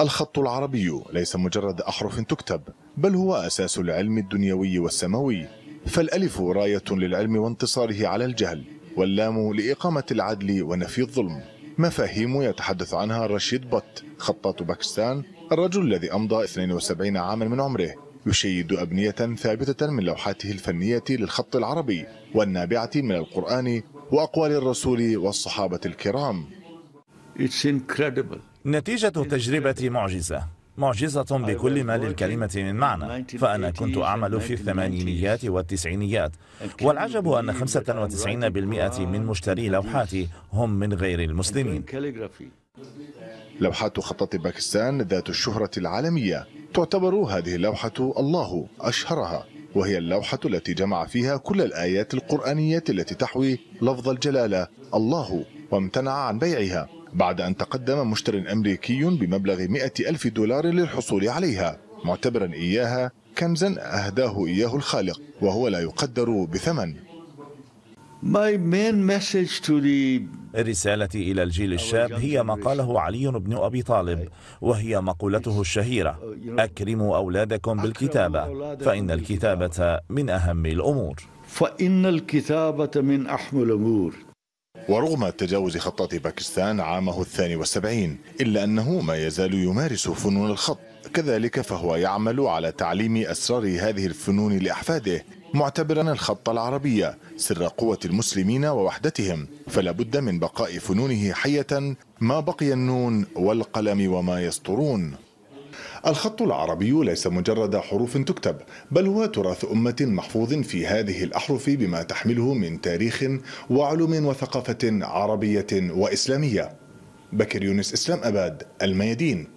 الخط العربي ليس مجرد أحرف تكتب بل هو أساس العلم الدنيوي والسماوي فالألف راية للعلم وانتصاره على الجهل واللام لإقامة العدل ونفي الظلم مفاهيم يتحدث عنها رشيد بط خطاط باكستان الرجل الذي أمضى 72 عاما من عمره يشيد أبنية ثابتة من لوحاته الفنية للخط العربي والنابعة من القرآن وأقوال الرسول والصحابة الكرام It's incredible. نتيجة تجربتي معجزة معجزة بكل ما للكلمة من معنى فأنا كنت أعمل في الثمانينيات والتسعينيات والعجب أن 95% من مشتري لوحاتي هم من غير المسلمين لوحات خطاط باكستان ذات الشهرة العالمية تعتبر هذه اللوحة الله أشهرها وهي اللوحة التي جمع فيها كل الآيات القرآنية التي تحوي لفظ الجلالة الله وامتنع عن بيعها بعد أن تقدم مشتر أمريكي بمبلغ مئة ألف دولار للحصول عليها معتبرا إياها كنزا أهداه إياه الخالق وهو لا يقدر بثمن رسالتي إلى الجيل الشاب هي ما قاله علي بن أبي طالب وهي مقولته الشهيرة أكرموا أولادكم بالكتابة فإن الكتابة من أهم الأمور فإن الكتابة من أحم الأمور ورغم تجاوز خطة باكستان عامه الثاني والسبعين إلا أنه ما يزال يمارس فنون الخط كذلك فهو يعمل على تعليم أسرار هذه الفنون لأحفاده معتبرا الخط العربية سر قوة المسلمين ووحدتهم فلا بد من بقاء فنونه حية ما بقي النون والقلم وما يسطرون الخط العربي ليس مجرد حروف تكتب بل هو تراث أمة محفوظ في هذه الأحرف بما تحمله من تاريخ وعلوم وثقافة عربية وإسلامية بكر يونس إسلام أباد الميادين